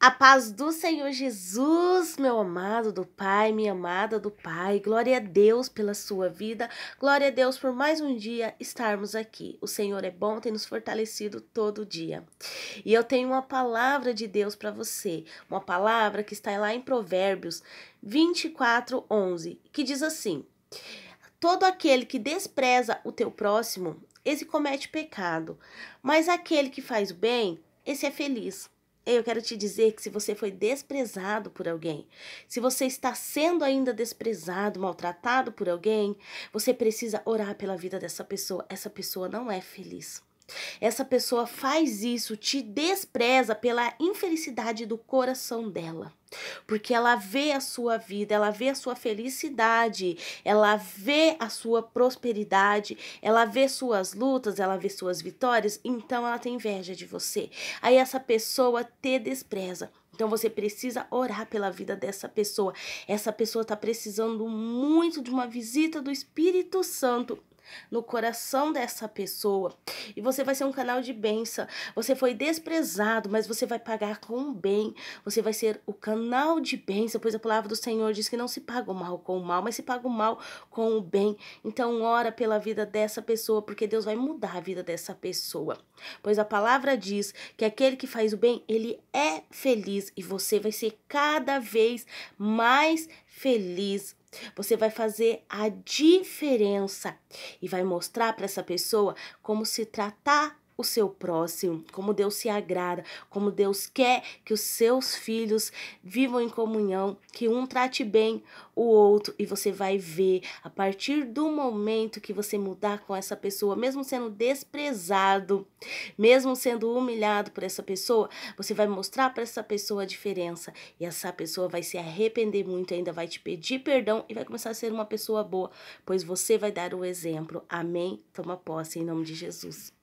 A paz do Senhor Jesus, meu amado do Pai, minha amada do Pai. Glória a Deus pela sua vida. Glória a Deus por mais um dia estarmos aqui. O Senhor é bom, tem nos fortalecido todo dia. E eu tenho uma palavra de Deus para você, uma palavra que está lá em Provérbios 24, 11, que diz assim: Todo aquele que despreza o teu próximo, esse comete pecado, mas aquele que faz o bem, esse é feliz. É, eu quero te dizer que se você foi desprezado por alguém, se você está sendo ainda desprezado, maltratado por alguém, você precisa orar pela vida dessa pessoa. Essa pessoa não é feliz. Essa pessoa faz isso, te despreza pela infelicidade do coração dela. Porque ela vê a sua vida, ela vê a sua felicidade, ela vê a sua prosperidade, ela vê suas lutas, ela vê suas vitórias, então ela tem inveja de você. Aí essa pessoa te despreza. Então você precisa orar pela vida dessa pessoa. Essa pessoa está precisando muito de uma visita do Espírito Santo no coração dessa pessoa. E você vai ser um canal de bênção. Você foi desprezado, mas você vai pagar com o bem. Você vai ser o canal de bênção, pois a palavra do Senhor diz que não se paga o mal com o mal, mas se paga o mal com o bem. Então, ora pela vida dessa pessoa, porque Deus vai mudar a vida dessa pessoa. Pois a palavra diz que aquele que faz o bem, ele é feliz e você vai ser cada vez mais feliz você vai fazer a diferença e vai mostrar para essa pessoa como se tratar o seu próximo, como Deus se agrada, como Deus quer que os seus filhos vivam em comunhão, que um trate bem o outro e você vai ver a partir do momento que você mudar com essa pessoa, mesmo sendo desprezado, mesmo sendo humilhado por essa pessoa, você vai mostrar para essa pessoa a diferença e essa pessoa vai se arrepender muito, ainda vai te pedir perdão e vai começar a ser uma pessoa boa, pois você vai dar o exemplo. Amém? Toma posse em nome de Jesus.